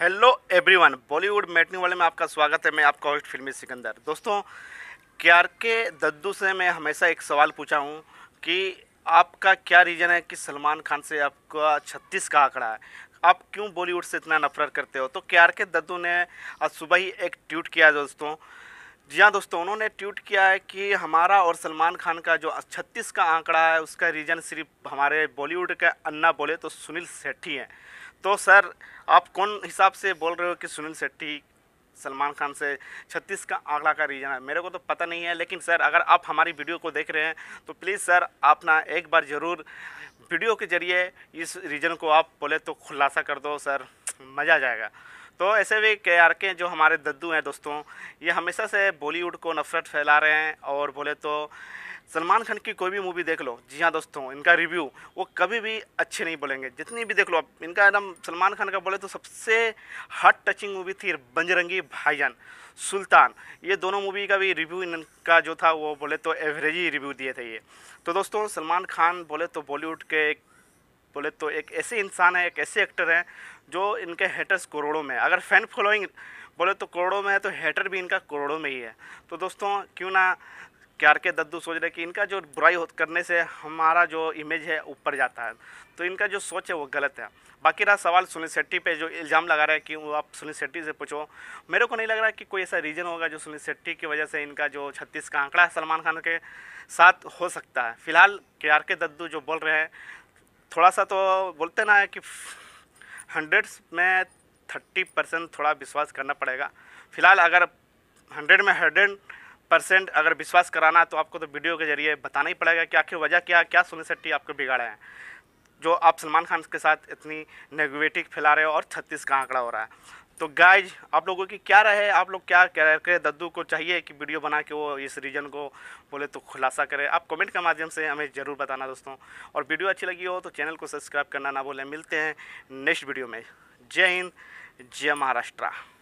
hello everyone Bollywood matinee वाले में आपका स्वागत है मैं आपका होस्ट फिल्मी सिकंदर दोस्तों क्यार के दद्दू से मैं हमेशा एक सवाल पूछा हूँ कि आपका क्या रीज़न है कि सलमान खान से आपका छत्तीस का आंकड़ा है आप क्यों बॉलीवुड से इतना नफरत करते हो तो क्यार के दद्दू ने आज सुबह ही एक ट्वीट किया दोस्तों जी हाँ दोस्तों उन्होंने ट्वीट किया है कि हमारा और सलमान खान का जो छत्तीस का आंकड़ा है उसका रीजन सिर्फ हमारे बॉलीवुड का अन्ना बोले तो सुनील शेट्टी हैं तो सर आप कौन हिसाब से बोल रहे हो कि सुनील शेट्टी सलमान खान से छत्तीस का आंकड़ा का रीजन है मेरे को तो पता नहीं है लेकिन सर अगर आप हमारी वीडियो को देख रहे हैं तो प्लीज़ सर आप ना एक बार ज़रूर वीडियो के ज़रिए इस रीजन को आप बोले तो खुलासा कर दो सर मज़ा आ जाएगा तो ऐसे भी के आर के जो हमारे दद्दू हैं दोस्तों ये हमेशा से बॉलीवुड को नफरत फैला रहे हैं और बोले तो सलमान खान की कोई भी मूवी देख लो जी हाँ दोस्तों इनका रिव्यू वो कभी भी अच्छे नहीं बोलेंगे जितनी भी देख लो आप इनका एकदम सलमान खान का बोले तो सबसे हार्ट टचिंग मूवी थी बंजरंगी भाईजान सुल्तान ये दोनों मूवी का भी रिव्यू इनका जो था वो बोले तो एवरेज ही रिव्यू दिए थे ये तो दोस्तों सलमान खान बोले तो बॉलीवुड के बोले तो एक ऐसे इंसान है एक ऐसे एक्टर हैं जो इनके हेटर्स करोड़ों में अगर फैन फॉलोइंग बोले तो करोड़ों में है तो हेटर भी इनका करोड़ों में ही है तो दोस्तों क्यों ना क्यार के दद्दू सोच रहे कि इनका जो बुराई करने से हमारा जो इमेज है ऊपर जाता है तो इनका जो सोच है वो गलत है बाकी रहा सवाल सुनील शेट्टी पे जो इल्ज़ाम लगा रहा है कि वो आप सुनील शेट्टी से पूछो मेरे को नहीं लग रहा कि कोई ऐसा रीज़न होगा जो सुनील शेट्टी की वजह से इनका जो छत्तीस का आंकड़ा है सलमान खान के साथ हो सकता है फिलहाल के आर के दद्दू जो बोल रहे हैं थोड़ा सा तो बोलते ना है कि हंड्रेड्स में थर्टी परसेंट थोड़ा विश्वास करना पड़ेगा फिलहाल अगर हंड्रेड में हंड्रेड परसेंट अगर विश्वास कराना है तो आपको तो वीडियो के जरिए बताना ही पड़ेगा कि आखिर वजह क्या क्या सुनील शेट्टी आपको बिगाड़ा है जो आप सलमान खान के साथ इतनी नेगेटिव फैला रहे हो और छत्तीस का आंकड़ा हो रहा है तो गाइज आप लोगों की क्या रहे आप लोग क्या कह रहे दद्दू को चाहिए कि वीडियो बना के वो इस रीजन को बोले तो खुलासा करें आप कमेंट के माध्यम से हमें ज़रूर बताना दोस्तों और वीडियो अच्छी लगी हो तो चैनल को सब्सक्राइब करना ना भूलें मिलते हैं नेक्स्ट वीडियो में जय हिंद जय महाराष्ट्र